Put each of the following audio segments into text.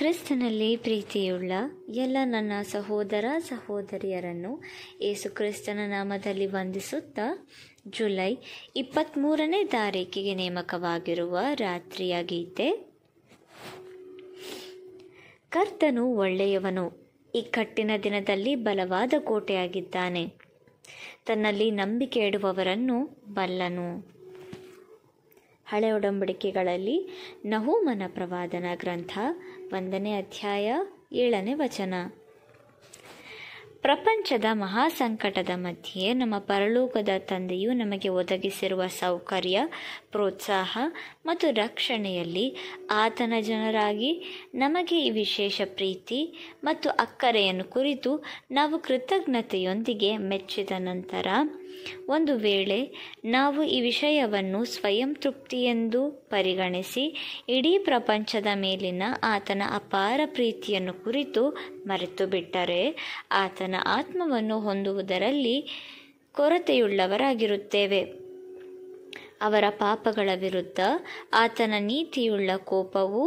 ಕ್ರಿಸ್ತನಲ್ಲಿ ಪ್ರೀತಿಯುಳ್ಳ ಎಲ್ಲ ನನ್ನ ಸಹೋದರ ಸಹೋದರಿಯರನ್ನು ಏಸು ಕ್ರಿಸ್ತನ ನಾಮದಲ್ಲಿ ವಂದಿಸುತ್ತಾ ಜುಲೈ ಇಪ್ಪತ್ತ್ಮೂರನೇ ತಾರೀಕಿಗೆ ನೇಮಕವಾಗಿರುವ ರಾತ್ರಿಯ ಗೀತೆ ಕರ್ತನು ಒಳ್ಳೆಯವನು ಇಕ್ಕಟ್ಟಿನ ದಿನದಲ್ಲಿ ಬಲವಾದ ಕೋಟೆಯಾಗಿದ್ದಾನೆ ತನ್ನಲ್ಲಿ ನಂಬಿಕೆ ಇಡುವವರನ್ನು ಬಲ್ಲನು ಹಳೆ ಒಡಂಬಡಿಕೆಗಳಲ್ಲಿ ನಹೂಮನ ಪ್ರವಾದನ ಗ್ರಂಥ ಒಂದನೇ ಅಧ್ಯಾಯ ಏಳನೇ ವಚನ ಪ್ರಪಂಚದ ಮಹಾಸಂಕಟದ ಮಧ್ಯೆ ನಮ್ಮ ಪರಲೋಕದ ತಂದೆಯು ನಮಗೆ ಒದಗಿಸಿರುವ ಸೌಕರ್ಯ ಪ್ರೋತ್ಸಾಹ ಮತ್ತು ರಕ್ಷಣೆಯಲ್ಲಿ ಆತನ ಜನರಾಗಿ ನಮಗೆ ಈ ವಿಶೇಷ ಪ್ರೀತಿ ಮತ್ತು ಅಕ್ಕರೆಯನ್ನು ಕುರಿತು ನಾವು ಕೃತಜ್ಞತೆಯೊಂದಿಗೆ ಮೆಚ್ಚಿದ ನಂತರ ಒಂದು ವೇಳೆ ನಾವು ಈ ವಿಷಯವನ್ನು ಸ್ವಯಂ ತೃಪ್ತಿಯೆಂದು ಪರಿಗಣಿಸಿ ಇಡೀ ಪ್ರಪಂಚದ ಮೇಲಿನ ಆತನ ಅಪಾರ ಪ್ರೀತಿಯನ್ನು ಕುರಿತು ಮರೆತು ಬಿಟ್ಟರೆ ಆತನ ಆತನ ಆತ್ಮವನ್ನು ಹೊಂದುವುದರಲ್ಲಿ ಕೊರತೆಯುಳ್ಳವರಾಗಿರುತ್ತೇವೆ ಅವರ ಪಾಪಗಳ ವಿರುದ್ಧ ಆತನ ನೀತಿಯುಳ್ಳ ಕೋಪವು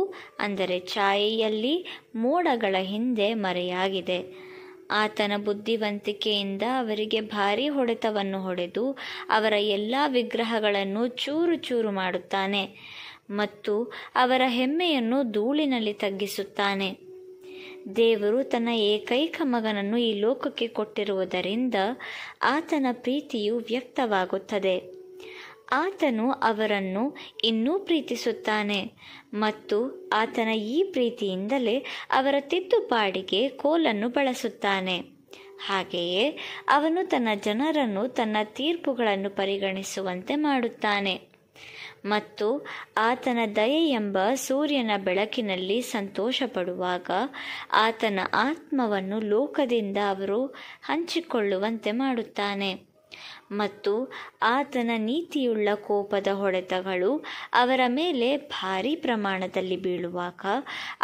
ಅಂದರೆ ಛಾಯೆಯಲ್ಲಿ ಮೋಡಗಳ ಹಿಂದೆ ಮರೆಯಾಗಿದೆ ಆತನ ಬುದ್ಧಿವಂತಿಕೆಯಿಂದ ಅವರಿಗೆ ಭಾರೀ ಹೊಡೆತವನ್ನು ಹೊಡೆದು ಅವರ ಎಲ್ಲ ವಿಗ್ರಹಗಳನ್ನು ಚೂರು ಚೂರು ಮಾಡುತ್ತಾನೆ ಮತ್ತು ಅವರ ಹೆಮ್ಮೆಯನ್ನು ಧೂಳಿನಲ್ಲಿ ತಗ್ಗಿಸುತ್ತಾನೆ ದೇವರು ತನ್ನ ಏಕೈಕ ಮಗನನ್ನು ಈ ಲೋಕಕ್ಕೆ ಕೊಟ್ಟಿರುವುದರಿಂದ ಆತನ ಪ್ರೀತಿಯು ವ್ಯಕ್ತವಾಗುತ್ತದೆ ಆತನು ಅವರನ್ನು ಇನ್ನೂ ಪ್ರೀತಿಸುತ್ತಾನೆ ಮತ್ತು ಆತನ ಈ ಪ್ರೀತಿಯಿಂದಲೇ ಅವರ ತಿದ್ದುಪಾಡಿಗೆ ಕೋಲನ್ನು ಬಳಸುತ್ತಾನೆ ಹಾಗೆಯೇ ಅವನು ತನ್ನ ಜನರನ್ನು ತನ್ನ ತೀರ್ಪುಗಳನ್ನು ಪರಿಗಣಿಸುವಂತೆ ಮಾಡುತ್ತಾನೆ ಮತ್ತು ಆತನ ದಯೆ ಎಂಬ ಸೂರ್ಯನ ಬೆಳಕಿನಲ್ಲಿ ಸಂತೋಷಪಡುವಾಗ ಆತನ ಆತ್ಮವನ್ನು ಲೋಕದಿಂದ ಅವರು ಹಂಚಿಕೊಳ್ಳುವಂತೆ ಮಾಡುತ್ತಾನೆ ಮತ್ತು ಆತನ ನೀತಿಯುಳ್ಳ ಕೋಪದ ಹೊಡೆತಗಳು ಅವರ ಮೇಲೆ ಭಾರೀ ಪ್ರಮಾಣದಲ್ಲಿ ಬೀಳುವಾಗ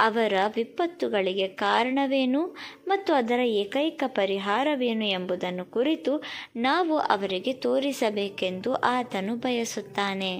ಅವರ ವಿಪತ್ತುಗಳಿಗೆ ಕಾರಣವೇನು ಮತ್ತು ಅದರ ಏಕೈಕ ಪರಿಹಾರವೇನು ಎಂಬುದನ್ನು ಕುರಿತು ನಾವು ಅವರಿಗೆ ತೋರಿಸಬೇಕೆಂದು ಆತನು ಬಯಸುತ್ತಾನೆ